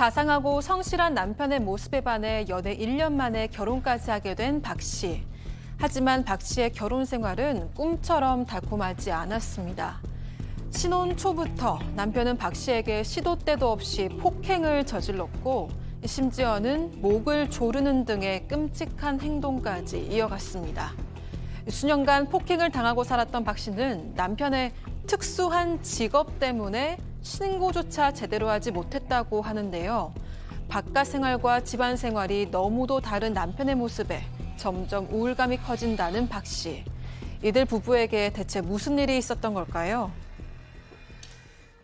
자상하고 성실한 남편의 모습에 반해 연애 1년 만에 결혼까지 하게 된 박 씨. 하지만 박 씨의 결혼 생활은 꿈처럼 달콤하지 않았습니다. 신혼 초부터 남편은 박 씨에게 시도 때도 없이 폭행을 저질렀고 심지어는 목을 조르는 등의 끔찍한 행동까지 이어갔습니다. 수년간 폭행을 당하고 살았던 박 씨는 남편의 특수한 직업 때문에 신고조차 제대로 하지 못했다고 하는데요. 바깥 생활과 집안 생활이 너무도 다른 남편의 모습에 점점 우울감이 커진다는 박 씨. 이들 부부에게 대체 무슨 일이 있었던 걸까요?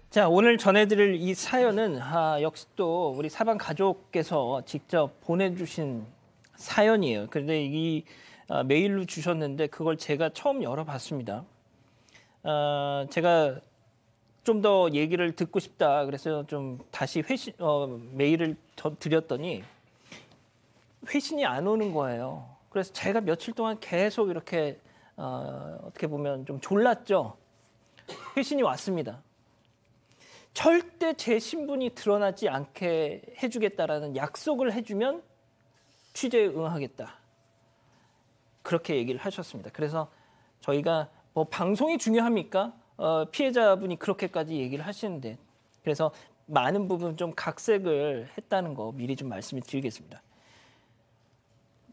자, 오늘 전해드릴 이 사연은 아, 역시 또 우리 사방 가족께서 직접 보내주신 사연이에요. 그런데 이 아, 메일로 주셨는데 그걸 제가 처음 열어봤습니다. 어, 제가 좀 더 얘기를 듣고 싶다. 그래서 좀 다시 회신 어, 메일을 드렸더니 회신이 안 오는 거예요. 그래서 제가 며칠 동안 계속 이렇게 어, 어떻게 보면 좀 졸랐죠. 회신이 왔습니다. 절대 제 신분이 드러나지 않게 해주겠다라는 약속을 해주면 취재에 응하겠다. 그렇게 얘기를 하셨습니다. 그래서 저희가 뭐 방송이 중요합니까? 어, 피해자분이 그렇게까지 얘기를 하시는데 그래서 많은 부분 좀 각색을 했다는 거 미리 좀 말씀을 드리겠습니다.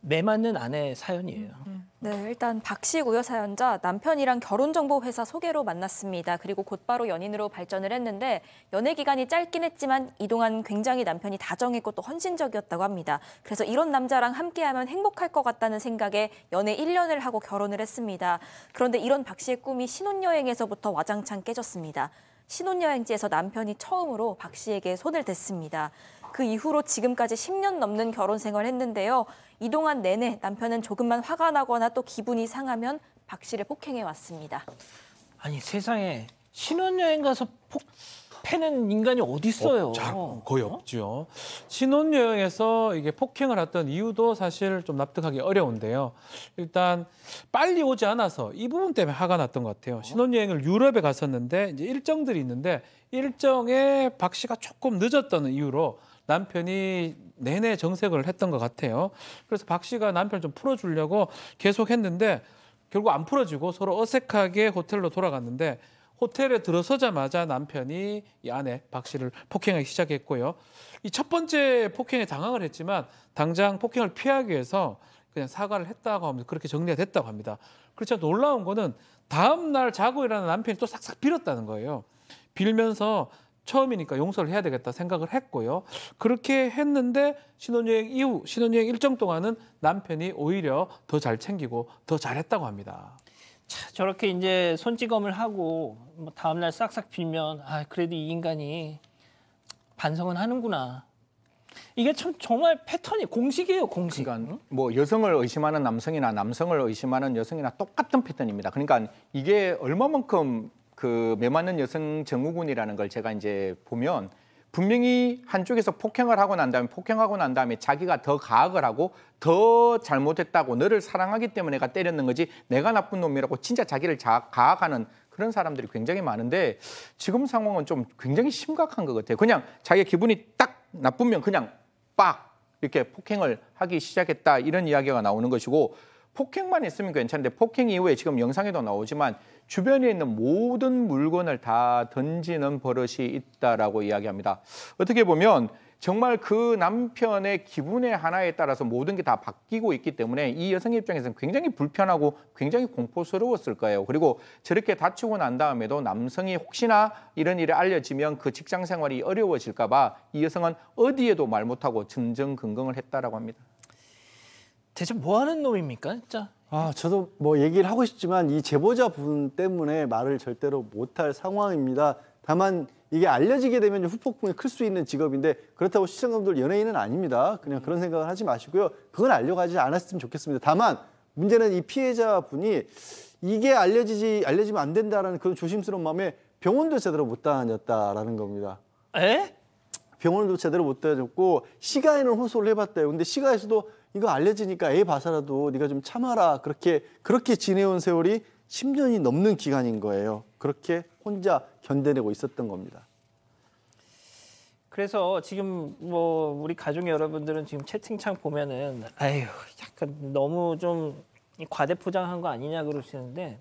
매맞는 아내 사연이에요. 음, 음. 네, 일단 박씨 고요 사연자 남편이랑 결혼정보회사 소개로 만났습니다. 그리고 곧바로 연인으로 발전을 했는데 연애 기간이 짧긴 했지만 이동안 굉장히 남편이 다정했고 또 헌신적이었다고 합니다. 그래서 이런 남자랑 함께하면 행복할 것 같다는 생각에 연애 1년을 하고 결혼을 했습니다. 그런데 이런 박씨의 꿈이 신혼여행에서부터 와장창 깨졌습니다. 신혼여행지에서 남편이 처음으로 박씨에게 손을 댔습니다. 그 이후로 지금까지 10년 넘는 결혼 생활을 했는데요. 이동안 내내 남편은 조금만 화가 나거나 또 기분이 상하면 박 씨를 폭행해 왔습니다. 아니 세상에 신혼여행 가서 폭 패는 인간이 어디 있어요? 어, 어, 거의 어? 없죠. 신혼 여행에서 이게 폭행을 했던 이유도 사실 좀 납득하기 어려운데요. 일단 빨리 오지 않아서 이 부분 때문에 화가 났던 것 같아요. 어? 신혼 여행을 유럽에 갔었는데 이제 일정들이 있는데 일정에 박 씨가 조금 늦었다는 이유로 남편이 내내 정색을 했던 것 같아요. 그래서 박 씨가 남편을 좀 풀어주려고 계속 했는데 결국 안 풀어지고 서로 어색하게 호텔로 돌아갔는데 호텔에 들어서자마자 남편이 이 아내 박 씨를 폭행하기 시작했고요. 이 첫 번째 폭행에 당황을 했지만 당장 폭행을 피하기 위해서 그냥 사과를 했다고 하면서 그렇게 정리가 됐다고 합니다. 그렇지만 놀라운 거는 다음 날 자고 일어난 남편이 또 싹싹 빌었다는 거예요. 빌면서 처음이니까 용서를 해야 되겠다 생각을 했고요. 그렇게 했는데 신혼여행 이후 신혼여행 일정 동안은 남편이 오히려 더 잘 챙기고 더 잘했다고 합니다. 차, 저렇게 이제 손찌검을 하고 뭐 다음날 싹싹 빌면 아 그래도 이 인간이 반성은 하는구나. 이게 참 정말 패턴이 공식이에요 공식. 그러니까 뭐 여성을 의심하는 남성이나 남성을 의심하는 여성이나 똑같은 패턴입니다. 그러니까 이게 얼마만큼 그 매맞는 여성 정우군이라는 걸 제가 이제 보면 분명히 한쪽에서 폭행을 하고 난 다음에 폭행하고 난 다음에 자기가 더가악을 하고 더 잘못했다고 너를 사랑하기 때문에 내가 때렸는 거지 내가 나쁜 놈이라고 진짜 자기를 자, 가악하는 그런 사람들이 굉장히 많은데 지금 상황은 좀 굉장히 심각한 것 같아요. 그냥 자기 기분이 딱 나쁘면 그냥 빡 이렇게 폭행을 하기 시작했다 이런 이야기가 나오는 것이고 폭행만 있으면 괜찮은데 폭행 이후에 지금 영상에도 나오지만 주변에 있는 모든 물건을 다 던지는 버릇이 있다라고 이야기합니다. 어떻게 보면 정말 그 남편의 기분의 하나에 따라서 모든 게 다 바뀌고 있기 때문에 이 여성 의 입장에서는 굉장히 불편하고 굉장히 공포스러웠을 거예요. 그리고 저렇게 다치고 난 다음에도 남성이 혹시나 이런 일이 알려지면 그 직장 생활이 어려워질까 봐 이 여성은 어디에도 말 못하고 정정근근을 했다라고 합니다. 대체 뭐 하는 놈입니까, 진짜? 아, 저도 뭐 얘기를 하고 싶지만 이 제보자 분 때문에 말을 절대로 못할 상황입니다. 다만 이게 알려지게 되면 후폭풍이 클 수 있는 직업인데 그렇다고 시청자분들 연예인은 아닙니다. 그냥 그런 생각을 하지 마시고요. 그건 알려가지 않았으면 좋겠습니다. 다만 문제는 이 피해자분이 이게 알려지지 알려지면 안 된다라는 그런 조심스러운 마음에 병원도 제대로 못 다녔다라는 겁니다. 에? 병원도 제대로 못 다녔고 시가에는 호소를 해봤대요. 근데 시가에서도 이거 알려지니까 애 봐서라도 네가 좀 참아라 그렇게 그렇게 지내온 세월이 10년이 넘는 기간인 거예요. 그렇게 혼자 견뎌내고 있었던 겁니다. 그래서 지금 뭐 우리 가족 여러분들은 지금 채팅창 보면은 아유 약간 너무 좀 과대 포장한 거 아니냐 그러시는데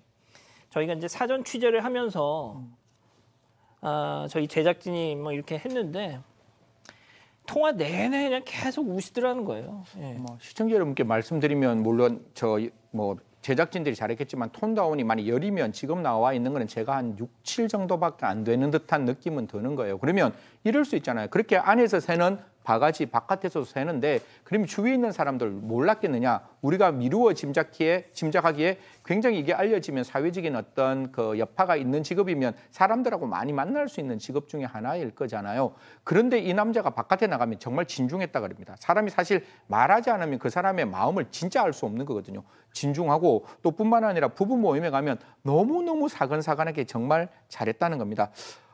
저희가 이제 사전 취재를 하면서 아 저희 제작진이 뭐 이렇게 했는데 통화 내내 그냥 계속 우시더라는 거예요. 예. 뭐 시청자 여러분께 말씀드리면 물론 저 뭐 제작진들이 잘했겠지만 톤 다운이 많이 열이면 지금 나와 있는 거는 제가 한 6, 7 정도밖에 안 되는 듯한 느낌은 드는 거예요. 그러면 이럴 수 있잖아요. 그렇게 안에서 새는 바가지 바깥에서 새는데 그럼 주위에 있는 사람들 몰랐겠느냐? 우리가 미루어 짐작기에 짐작하기에 굉장히 이게 알려지면 사회적인 어떤 그 여파가 있는 직업이면 사람들하고 많이 만날 수 있는 직업 중에 하나일 거잖아요. 그런데 이 남자가 바깥에 나가면 정말 진중했다 그럽니다. 사람이 사실 말하지 않으면 그 사람의 마음을 진짜 알 수 없는 거거든요. 진중하고 또 뿐만 아니라 부부 모임에 가면 너무너무 사근사근하게 정말 잘했다는 겁니다.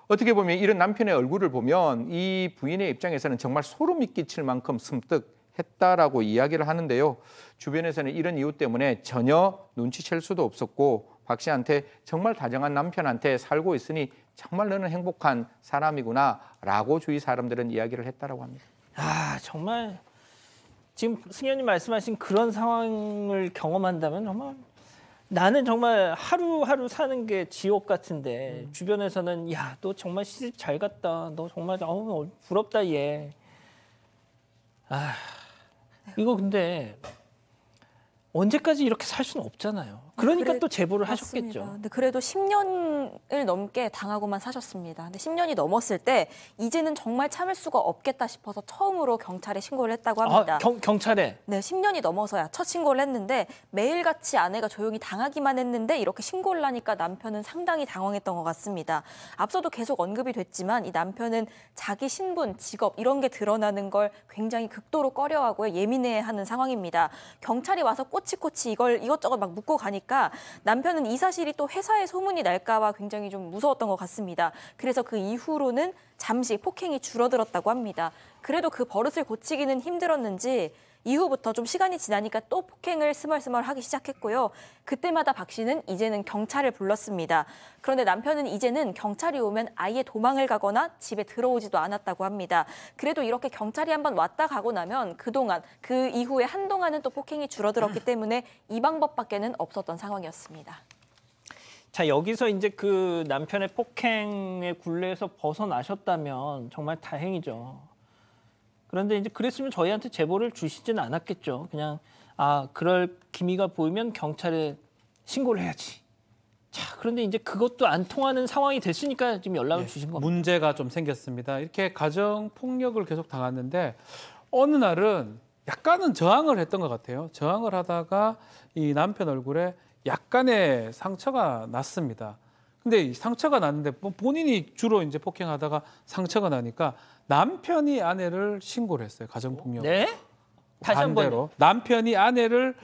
어떻게 보면 이런 남편의 얼굴을 보면 이 부인의 입장에서는 정말 소름이 끼칠 만큼 슴뜩했다라고 이야기를 하는데요. 주변에서는 이런 이유 때문에 전혀 눈치챌 수도 없었고 박 씨한테 정말 다정한 남편한테 살고 있으니 정말 너는 행복한 사람이구나라고 주위 사람들은 이야기를 했다라고 합니다. 아 정말 지금 승현님 말씀하신 그런 상황을 경험한다면 정말 나는 정말 하루하루 사는 게 지옥 같은데 음. 주변에서는 야 너 정말 시집 잘 갔다 너 정말 어우 어, 부럽다 얘 아 이거 근데 언제까지 이렇게 살 수는 없잖아요. 아, 그러니까 그래, 또 제보를 맞습니다. 하셨겠죠. 근데 그래도 10년을 넘게 당하고만 사셨습니다. 근데 10년이 넘었을 때 이제는 정말 참을 수가 없겠다 싶어서 처음으로 경찰에 신고를 했다고 아, 합니다. 아, 경, 경찰에? 네, 10년이 넘어서야 첫 신고를 했는데 매일같이 아내가 조용히 당하기만 했는데 이렇게 신고를 하니까 남편은 상당히 당황했던 것 같습니다. 앞서도 계속 언급이 됐지만 이 남편은 자기 신분, 직업 이런 게 드러나는 걸 굉장히 극도로 꺼려하고 예민해하는 상황입니다. 경찰이 와서 꼬치꼬치 이걸 이것저것 막 묻고 가니까 남편은 이 사실이 또 회사에 소문이 날까 봐 굉장히 좀 무서웠던 것 같습니다. 그래서 그 이후로는 잠시 폭행이 줄어들었다고 합니다. 그래도 그 버릇을 고치기는 힘들었는지 이후부터 좀 시간이 지나니까 또 폭행을 스멀스멀 하기 시작했고요. 그때마다 박 씨는 이제는 경찰을 불렀습니다. 그런데 남편은 이제는 경찰이 오면 아예 도망을 가거나 집에 들어오지도 않았다고 합니다. 그래도 이렇게 경찰이 한 번 왔다 가고 나면 그동안 그 이후에 한동안은 또 폭행이 줄어들었기 때문에 이 방법밖에는 없었던 상황이었습니다. 자 여기서 이제 그 남편의 폭행의 굴레에서 벗어나셨다면 정말 다행이죠. 그런데 이제 그랬으면 저희한테 제보를 주시지는 않았겠죠. 그냥 아 그럴 기미가 보이면 경찰에 신고를 해야지. 자 그런데 이제 그것도 안 통하는 상황이 됐으니까 지금 연락을 예, 주신 겁니다. 문제가 좀 생겼습니다. 이렇게 가정 폭력을 계속 당하는데 어느 날은 약간은 저항을 했던 것 같아요. 저항을 하다가 이 남편 얼굴에 약간의 상처가 났습니다. 근데 상처가 났는데 본인이 주로 이제 폭행하다가 상처가 나니까 남편이 아내를 신고를 했어요. 가정폭력. 네? 다시 한 번. 남편이 아내를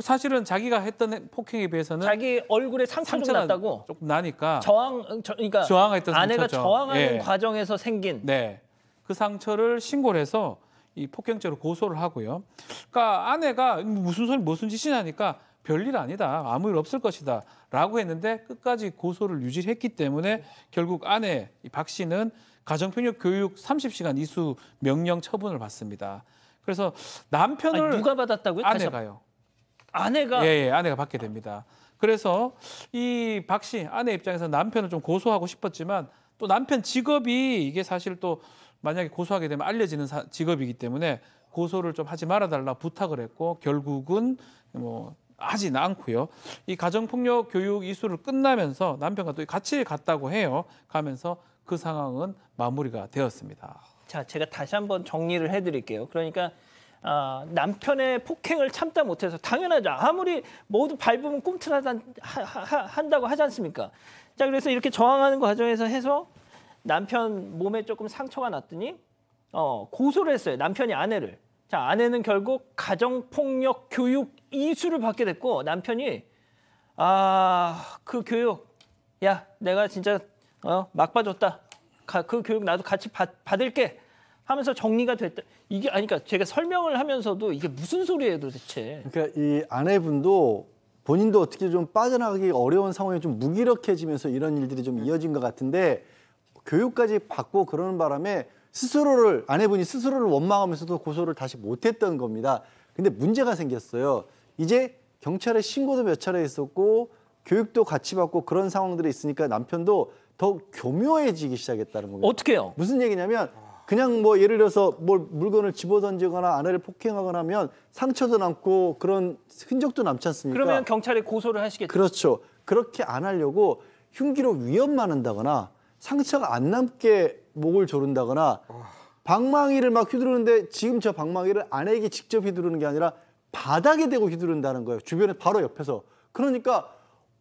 사실은 자기가 했던 폭행에 비해서는 자기 얼굴에 상처 가 났다고 조금 나니까 저항 저, 그러니까 저항했던 아내가 저항하는 네. 과정에서 생긴 네. 그 상처를 신고를 해서 이 폭행죄로 고소를 하고요. 그러니까 아내가 무슨 소리 무슨 짓이냐니까 별일 아니다. 아무 일 없을 것이다. 라고 했는데 끝까지 고소를 유지했기 때문에 결국 아내 박 씨는 가정폭력 교육 30시간 이수 명령 처분을 받습니다. 그래서 남편을 아니, 누가 받았다고요? 아내가요. 아내가 예, 예 아내가 받게 됩니다. 그래서 이 박씨 아내 입장에서 남편을 좀 고소하고 싶었지만 또 남편 직업이 이게 사실 또 만약에 고소하게 되면 알려지는 사, 직업이기 때문에 고소를 좀 하지 말아달라 부탁을 했고 결국은 뭐 하진 않고요. 이 가정폭력 교육 이수를 끝나면서 남편과 또 같이 갔다고 해요. 가면서 그 상황은 마무리가 되었습니다. 자, 제가 다시 한번 정리를 해드릴게요. 그러니까 아, 남편의 폭행을 참다 못해서 당연하죠. 아무리 모두 밟으면 꿈틀한다고 하지 않습니까? 자, 그래서 이렇게 저항하는 과정에서 해서 남편 몸에 조금 상처가 났더니 어, 고소를 했어요. 남편이 아내를. 자, 아내는 결국 가정폭력 교육 이수를 받게 됐고 남편이 아, 그 교육 야, 내가 진짜 어, 막 봐줬다. 가, 그 교육 나도 같이 받, 받을게. 하면서 정리가 됐다. 이게 아니 그러니까 제가 설명을 하면서도 이게 무슨 소리예요, 도대체. 그러니까 이 아내분도 본인도 어떻게 좀 빠져나가기 어려운 상황에 좀 무기력해지면서 이런 일들이 좀 이어진 것 같은데 교육까지 받고 그러는 바람에 스스로를 아내분이 스스로를 원망하면서도 고소를 다시 못했던 겁니다. 근데 문제가 생겼어요. 이제 경찰에 신고도 몇 차례 있었고 교육도 같이 받고 그런 상황들이 있으니까 남편도 더 교묘해지기 시작했다는 겁니다. 어떻게요? 무슨 얘기냐면 그냥 뭐 예를 들어서 뭘 물건을 집어던지거나 아내를 폭행하거나 하면 상처도 남고 그런 흔적도 남지 않습니까? 그러면 경찰에 고소를 하시겠죠? 그렇죠. 그렇게 안 하려고 흉기로 위험만 한다거나 상처가 안 남게 목을 조른다거나 어. 방망이를 막 휘두르는데 지금 저 방망이를 아내에게 직접 휘두르는 게 아니라 바닥에 대고 휘두른다는 거예요. 주변에 바로 옆에서. 그러니까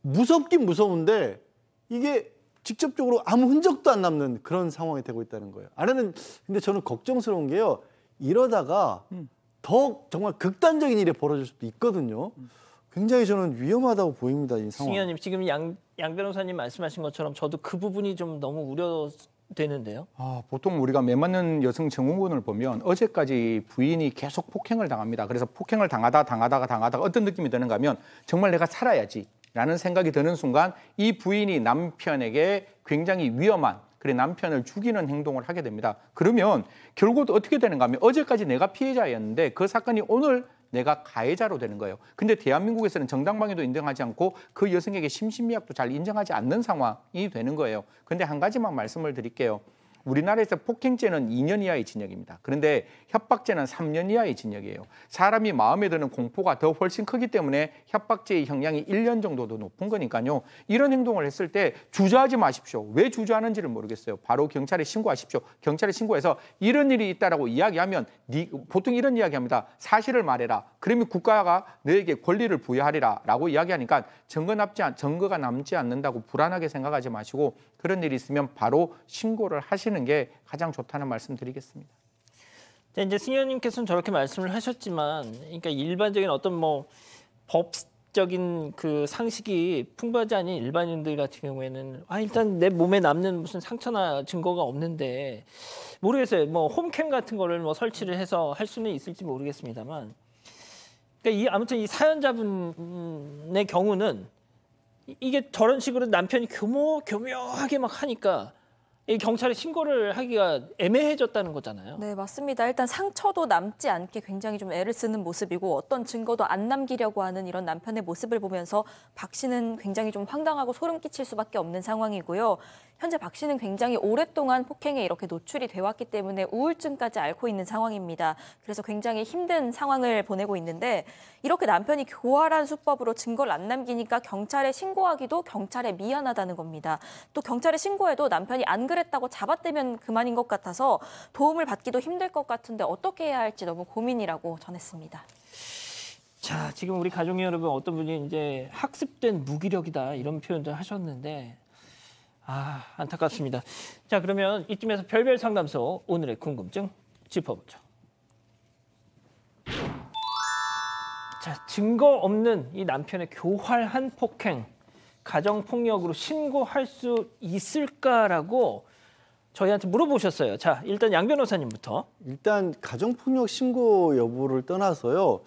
무섭긴 무서운데 이게 직접적으로 아무 흔적도 안 남는 그런 상황이 되고 있다는 거예요. 아내는 근데 저는 걱정스러운 게요. 이러다가 음. 더 정말 극단적인 일이 벌어질 수도 있거든요. 음. 굉장히 저는 위험하다고 보입니다. 이 상황. 승현님 지금 양, 양 변호사님 말씀하신 것처럼 저도 그 부분이 좀 너무 우려 되는데요. 아, 보통 우리가 매맞는 여성 증후군을 보면 어제까지 부인이 계속 폭행을 당합니다. 그래서 폭행을 당하다 당하다가 당하다가 어떤 느낌이 드는가 하면 정말 내가 살아야지 라는 생각이 드는 순간 이 부인이 남편에게 굉장히 위험한 그래 남편을 죽이는 행동을 하게 됩니다. 그러면 결국 어떻게 되는가 하면 어제까지 내가 피해자였는데 그 사건이 오늘 내가 가해자로 되는 거예요. 근데 대한민국에서는 정당방위도 인정하지 않고 그 여성에게 심신미약도 잘 인정하지 않는 상황이 되는 거예요. 근데 한 가지만 말씀을 드릴게요. 우리나라에서 폭행죄는 2년 이하의 징역입니다. 그런데 협박죄는 3년 이하의 징역이에요. 사람이 마음에 드는 공포가 더 훨씬 크기 때문에 협박죄의 형량이 1년 정도더 높은 거니까요. 이런 행동을 했을 때 주저하지 마십시오. 왜 주저하는지를 모르겠어요. 바로 경찰에 신고하십시오. 경찰에 신고해서 이런 일이 있다라고 이야기하면 니, 보통 이런 이야기합니다. 사실을 말해라. 그러면 국가가 너에게 권리를 부여하리라라고 이야기하니까 증거 납지 증거가 남지 않는다고 불안하게 생각하지 마시고 그런 일이 있으면 바로 신고를 하시는 게 가장 좋다는 말씀드리겠습니다. 네, 이제 승현님께서는 저렇게 말씀을 하셨지만, 그러니까 일반적인 어떤 뭐 법, 적인 그 상식이 풍부하지 않은 일반인들 같은 경우에는 아 일단 내 몸에 남는 무슨 상처나 증거가 없는데 모르겠어요. 뭐 홈캠 같은 거를 뭐 설치를 해서 할 수는 있을지 모르겠습니다만 그러니까 이 아무튼 이 사연자분의 경우는 이게 저런 식으로 남편이 교모 교묘하게 막 하니까 이 경찰에 신고를 하기가 애매해졌다는 거잖아요. 네, 맞습니다. 일단 상처도 남지 않게 굉장히 좀 애를 쓰는 모습이고 어떤 증거도 안 남기려고 하는 이런 남편의 모습을 보면서 박 씨는 굉장히 좀 황당하고 소름 끼칠 수밖에 없는 상황이고요. 현재 박 씨는 굉장히 오랫동안 폭행에 이렇게 노출이 돼 왔기 때문에 우울증까지 앓고 있는 상황입니다. 그래서 굉장히 힘든 상황을 보내고 있는데 이렇게 남편이 교활한 수법으로 증거를 안 남기니까 경찰에 신고하기도 경찰에 미안하다는 겁니다. 또 경찰에 신고해도 남편이 안 그랬다고 잡아떼면 그만인 것 같아서 도움을 받기도 힘들 것 같은데 어떻게 해야 할지 너무 고민이라고 전했습니다. 자, 지금 우리 가족 여러분 어떤 분이 이제 학습된 무기력이다 이런 표현도 하셨는데 아, 안타깝습니다. 자, 그러면 이쯤에서 별별 상담소 오늘의 궁금증 짚어보죠. 자, 증거 없는 이 남편의 교활한 폭행, 가정폭력으로 신고할 수 있을까라고 저희한테 물어보셨어요. 자, 일단 양 변호사님부터. 일단 가정폭력 신고 여부를 떠나서요.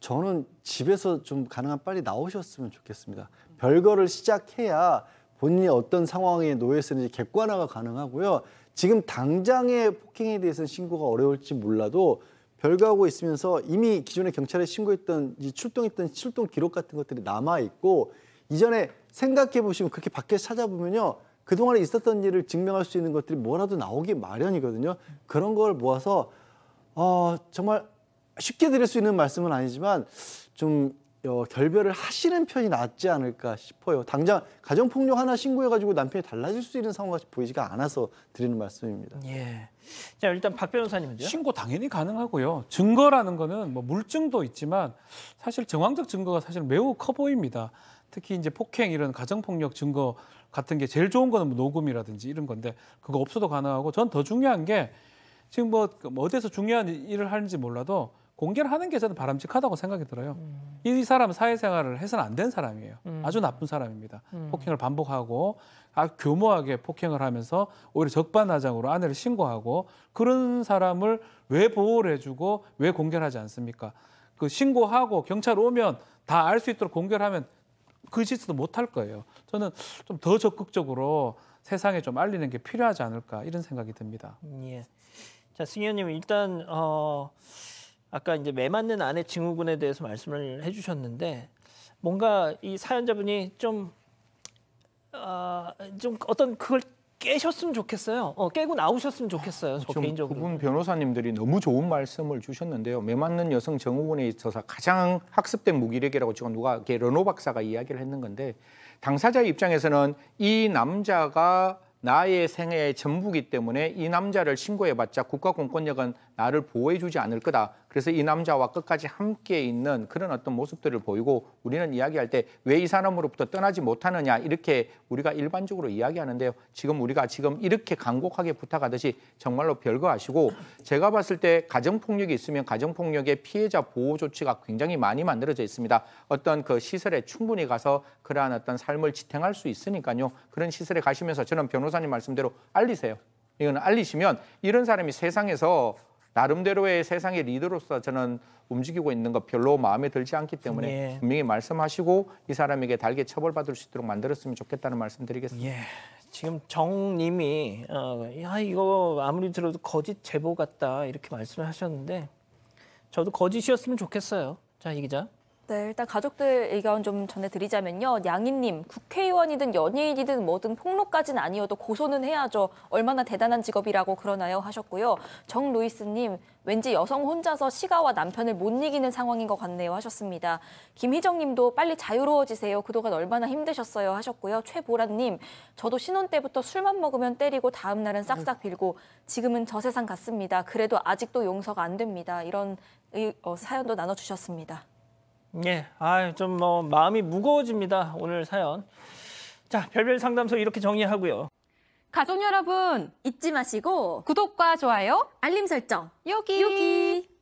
저는 집에서 좀 가능한 빨리 나오셨으면 좋겠습니다. 별거를 시작해야 본인이 어떤 상황에 놓여 있었는지 객관화가 가능하고요. 지금 당장의 폭행에 대해서는 신고가 어려울지 몰라도 별거하고 있으면서 이미 기존에 경찰에 신고했던 출동했던 출동 기록 같은 것들이 남아 있고 이전에 생각해 보시면 그렇게 밖에 찾아보면요. 그동안에 있었던 일을 증명할 수 있는 것들이 뭐라도 나오기 마련이거든요. 그런 걸 모아서 어, 정말 쉽게 드릴 수 있는 말씀은 아니지만 좀 어, 결별을 하시는 편이 낫지 않을까 싶어요. 당장 가정폭력 하나 신고해가지고 남편이 달라질 수 있는 상황이 보이지가 않아서 드리는 말씀입니다. 예. 자 일단 박 변호사님은요? 신고 당연히 가능하고요. 증거라는 거는 뭐 물증도 있지만 사실 정황적 증거가 사실 매우 커 보입니다. 특히 이제 폭행 이런 가정폭력 증거 같은 게 제일 좋은 거는 뭐 녹음이라든지 이런 건데 그거 없어도 가능하고 전 더 중요한 게 지금 뭐 어디에서 중요한 일을 하는지 몰라도 공개를 하는 게 저는 바람직하다고 생각이 들어요. 음. 이 사람 사회생활을 해서는 안 된 사람이에요. 음. 아주 나쁜 사람입니다. 음. 폭행을 반복하고 아, 교묘하게 폭행을 하면서 오히려 적반하장으로 아내를 신고하고 그런 사람을 왜 보호를 해주고 왜공개 하지 않습니까? 그 신고하고 경찰 오면 다 알 수 있도록 공개 하면 그 짓도 못할 거예요. 저는 좀 더 적극적으로 세상에 좀 알리는 게 필요하지 않을까 이런 생각이 듭니다. 예. 자, 승현님 일단 어. 아까 이제 매맞는 아내 증후군에 대해서 말씀을 해주셨는데 뭔가 이 사연자분이 좀, 아, 좀 어떤 그걸 깨셨으면 좋겠어요. 어, 깨고 나오셨으면 좋겠어요. 저 개인적으로. 그분 변호사님들이 너무 좋은 말씀을 주셨는데요. 매맞는 여성 정후군에 있어서 가장 학습된 무기력이라고 지금 누가 이렇게 르노 박사가 이야기를 했는 건데 당사자 입장에서는 이 남자가 나의 생애의 전부기 때문에 이 남자를 신고해봤자 국가공권력은 나를 보호해주지 않을 거다. 그래서 이 남자와 끝까지 함께 있는 그런 어떤 모습들을 보이고 우리는 이야기할 때 왜 이 사람으로부터 떠나지 못하느냐 이렇게 우리가 일반적으로 이야기하는데요. 지금 우리가 지금 이렇게 간곡하게 부탁하듯이 정말로 별거하시고 제가 봤을 때 가정폭력이 있으면 가정폭력의 피해자 보호 조치가 굉장히 많이 만들어져 있습니다. 어떤 그 시설에 충분히 가서 그러한 어떤 삶을 지탱할 수 있으니까요. 그런 시설에 가시면서 저는 변호사님 말씀대로 알리세요. 이건 알리시면 이런 사람이 세상에서 나름대로의 세상의 리더로서 저는 움직이고 있는 것 별로 마음에 들지 않기 때문에 예. 분명히 말씀하시고 이 사람에게 달게 처벌받을 수 있도록 만들었으면 좋겠다는 말씀드리겠습니다. 예. 지금 정님이 어, 야 이거 아무리 들어도 거짓 제보 같다 이렇게 말씀을 하셨는데 저도 거짓이었으면 좋겠어요. 자이 기자. 네, 일단 가족들 의견 좀 전해드리자면요. 양인님 국회의원이든 연예인이든 뭐든 폭로까지는 아니어도 고소는 해야죠. 얼마나 대단한 직업이라고 그러나요? 하셨고요. 정루이스님, 왠지 여성 혼자서 시가와 남편을 못 이기는 상황인 것 같네요. 하셨습니다. 김희정님도 빨리 자유로워지세요. 그동안 얼마나 힘드셨어요. 하셨고요. 최보라님, 저도 신혼 때부터 술만 먹으면 때리고 다음 날은 싹싹 빌고 지금은 저 세상 같습니다. 그래도 아직도 용서가 안 됩니다. 이런 의, 어, 사연도 나눠주셨습니다. 예, 아좀 뭐 마음이 무거워집니다. 오늘 사연. 자, 별별 상담소 이렇게 정리하고요. 가족 여러분 잊지 마시고 구독과 좋아요, 알림 설정 여기 여기.